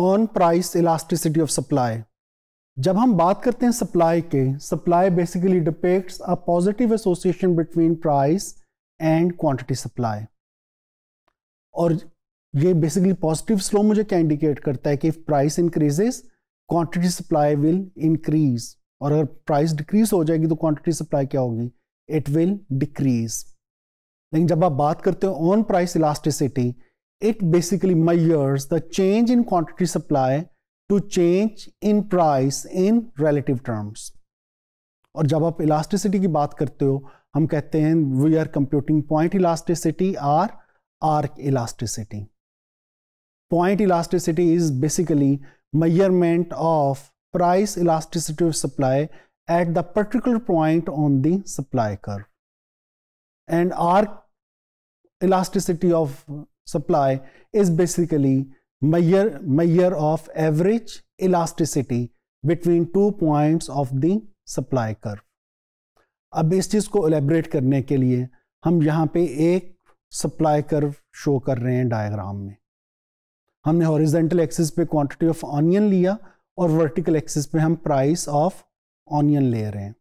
On price elasticity of supply जब हम बात करते हैं सप्लाई के supply basically depicts a positive association between price and quantity supply और ये बेसिकली पॉजिटिव स्लो मुझे क्या इंडिकेट करता है कि if price increases quantity supply will increase और अगर प्राइस डिक्रीज हो जाएगी तो क्वांटिटी सप्लाई क्या होगी इट विल डिक्रीज लेकिन जब आप बात करते हो own price elasticity it basically measures the change in quantity supply to change in price in relative terms. और जब आप elasticity की बात करते हो हम कहते हैं we are computing point elasticity or arc elasticity. Point elasticity is basically measurement of price elasticity of supply at the particular point on the supply curve and arc elasticity of supply is basically measure, measure of average elasticity between two points of the supply curve. अब इस चीज़ को elaborate करने के लिए हम यहां पे एक सप्लाई कर्व शो कर रहे हैं डायग्राम में हमने हॉरिजेंटल एक्सिस पे क्वांटिटी ऑफ ऑनियन लिया और वर्टिकल एक्सिस पे हम प्राइस ऑफ ऑनियन ले रहे हैं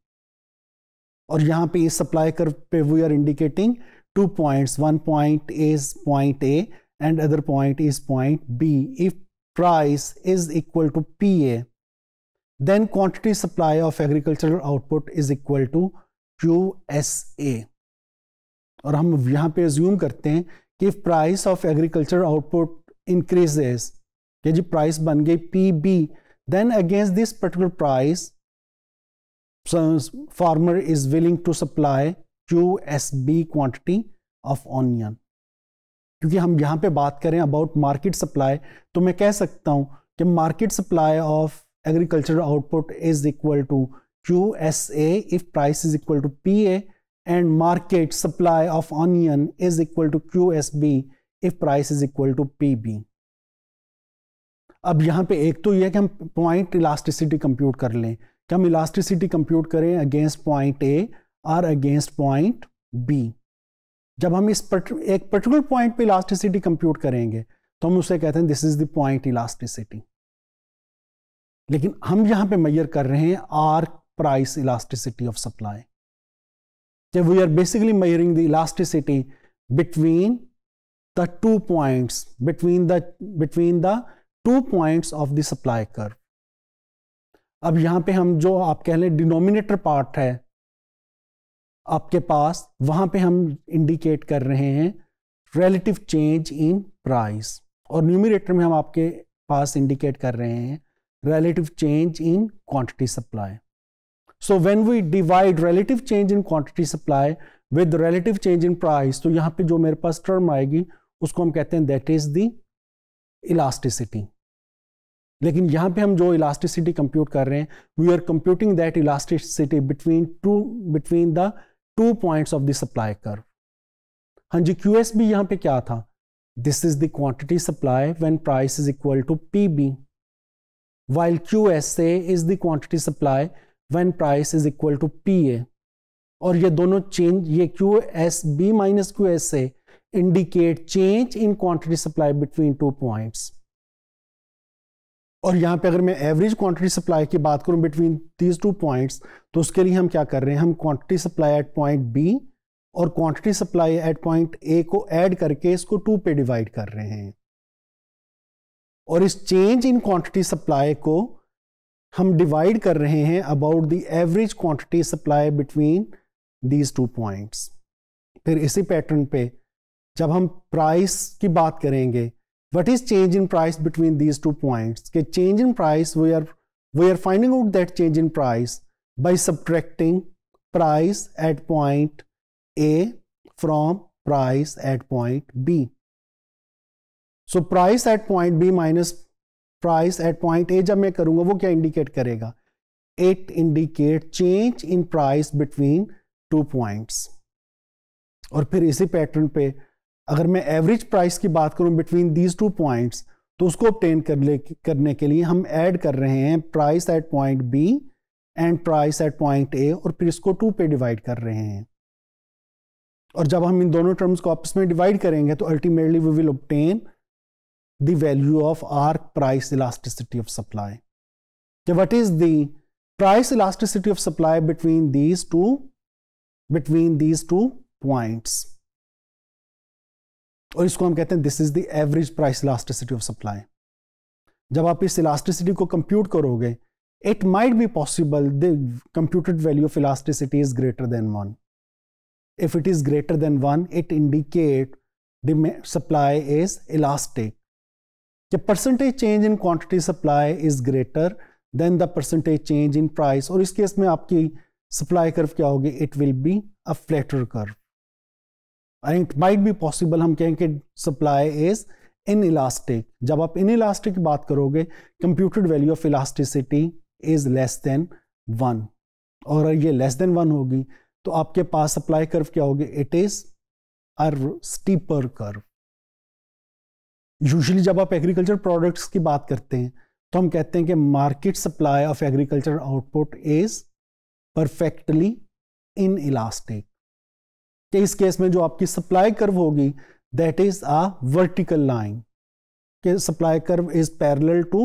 और यहां पे इस सप्लाई कर्व पे we are indicating two points one point is point a and other point is point b if price is equal to pa then quantity supply of agricultural output is equal to qsa और हम यहाँ पे assume करते हैं कि if price of agricultural output increases कि जी price बन गई pb then against this particular price farmer is willing to supply Q S B of onion क्योंकि हम यहाँ पे बात करें अबाउट मार्केट सप्लाई तो मैं कह सकता हूं कि market supply of agriculture output is equal to Q S A if price is equal to P A and market supply of onion is equal to Q S B if price is equal to P B अब यहाँ पे एक तो यह है कि हम point elasticity compute कर लें कि हम इलास्टिसिटी कंप्यूट करें against point A or against point B जब हम इस पर्ट, एक पर्टिकुलर पॉइंट पे इलास्टिसिटी कंप्यूट करेंगे तो हम उसे कहते हैं this is the point elasticity लेकिन हम यहां पे मैयर कर रहे हैं arc price elasticity of supply जब we are basically measuring the elasticity between the two point between the between the two point of the supply कर अब यहां पे हम जो आप कह लें डिनोमिनेटर पार्ट है आपके पास वहां पे हम इंडिकेट कर रहे हैं रिलेटिव चेंज इन प्राइस और न्यूमिरेटर में हम आपके पास इंडिकेट कर रहे हैं relative change in quantity supply so when we divide relative change in quantity supply with relative change in price तो यहाँ पे जो मेरे पास टर्म आएगी उसको हम कहते हैं दैट इज दी इलास्टिसिटी लेकिन यहां पे हम जो इलास्टिसिटी कंप्यूट कर रहे हैं we are computing that elasticity between two between the two points of the supply हाँ जी क्यू एस बी यहां पे क्या था this is the quantity supply when price is equal to P B while Q S A is the quantity supply when price is equal to P A और ये दोनों change ये Q S B minus Q S A indicate change in quantity supply between two points और यहाँ पे अगर मैं average quantity supply की बात करूँ बिटवीन दीज टू पॉइंट्स तो उसके लिए हम क्या कर रहे हैं हम quantity supply at point B और quantity supply at point A को ऐड करके इसको टू पे डिवाइड कर रहे हैं और इस चेंज इन क्वांटिटी सप्लाई को हम डिवाइड कर रहे हैं about the average quantity supply between these two points फिर इसी पैटर्न पे जब हम प्राइस की बात करेंगे what is change in price between these two points okay, change in price we are we are finding out that change in price by subtracting price at point a from price at point b so price at point b minus price at point a जब मैं करूंगा वो क्या indicate करेगा It indicate change in price between two points. और फिर इसी pattern पे अगर मैं एवरेज प्राइस की बात करूं बिटवीन दीज टू पॉइंट्स तो उसको ऑप्टेन कर ले करने के लिए हम ऐड कर रहे हैं price at point B and price at point A और फिर इसको टू पे डिवाइड कर रहे हैं और जब हम इन दोनों टर्म्स को आपस में डिवाइड करेंगे तो ultimately we will obtain the value of arc price elasticity of supply what is the price elasticity of supply between these two between these two points और इसको हम कहते हैं this is the average price elasticity of supply जब आप इस elasticity को compute करोगे it might be possible the computed value of elasticity is greater than one if it is greater than one it indicate supply is elastic कि percentage change in quantity supply is greater than the percentage change in price और इस case में आपकी supply curve क्या होगी it will be a flatter curve it might be possible हम कहें कि सप्लाई इज इन इलास्टिक जब आप इन इलास्टिक की बात करोगे computed value of elasticity is less than one और ये लेस देन वन होगी तो आपके पास सप्लाई कर्व क्या होगी it is uh steeper curve usually जब आप एग्रीकल्चर प्रोडक्ट्स की बात करते हैं तो हम कहते हैं कि market supply of agriculture output is perfectly inelastic कि इस केस में जो आपकी सप्लाई कर्व होगी that is a vertical line के supply curve is parallel to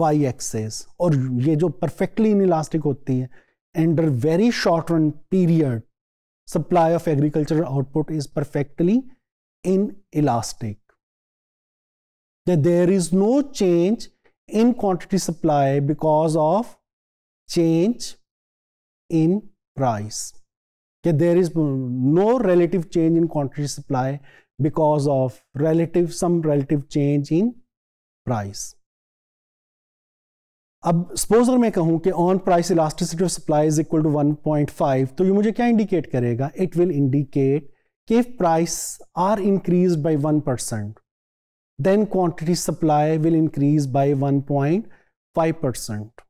Y axis और ये जो परफेक्टली इन इलास्टिक होती है under very short run period supply of agriculture output is perfectly inelastic there is no change in quantity supply because of change in price कि there is no relative change in quantity supply because of relative some relative change in price अब suppose अगर मैं कहूं कि own price elasticity of supply is equal to 1.5 तो ये मुझे क्या इंडिकेट करेगा इट विल इंडिकेट कि if price are increase by 1 percent then quantity supply will increase by 1.5 percent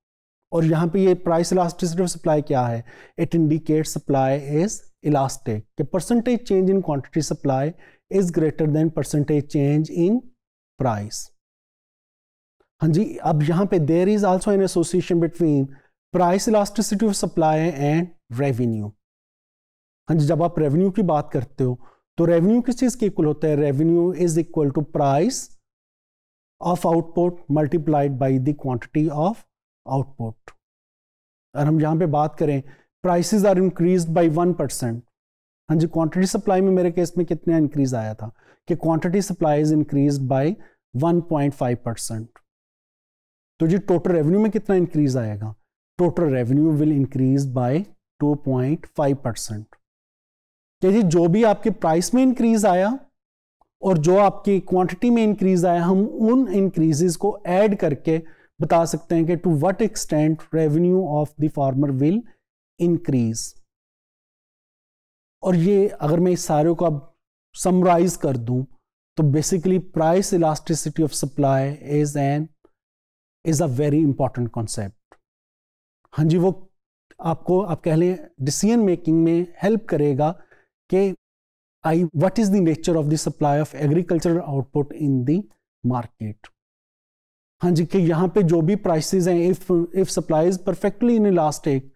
और यहाँ पे ये प्राइस इलास्टिसिटी ऑफ सप्लाई क्या है it indicate supply is elastic कि percentage change in quantity supply is greater than percentage change in price हाँ जी अब यहाँ पे there is also an association between price elasticity of supply and revenue हाँ जी जब आप रेवेन्यू की बात करते हो तो रेवेन्यू किस चीज़ के इक्वल होता है revenue is equal to price of output multiplied by the quantity of output अगर हम यहाँ पे बात करें prices are increase by one percent हाँ जी क्वांटिटी सप्लाई में मेरे केस में कितना इंक्रीज आया था कि quantity supply is increase by 1.5 percent तो जी टोटल रेवेन्यू में कितना इंक्रीज आएगा total revenue will increase by 2.5 percent जी जो भी आपके प्राइस में इंक्रीज आया और जो आपकी क्वांटिटी में इंक्रीज आया हम उन इंक्रीजेस को ऐड करके बता सकते हैं कि to what extent revenue of the farmer will increase और ये अगर मैं इस सारे को अब समराइज कर दूं तो basically price elasticity of supply is an is a very important concept हाँ जी वो आपको आप कह लें डिसीजन मेकिंग में हेल्प करेगा कि I what is the nature of the supply of agricultural output in the market हाँ जी कि यहाँ पे जो भी प्राइसेस हैं if if supply perfectly inelastic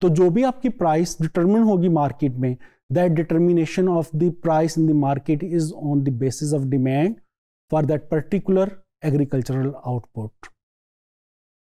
तो जो भी आपकी प्राइस डिटरमिन होगी मार्केट में that determination of the price in the market is on the basis of demand for that particular agricultural output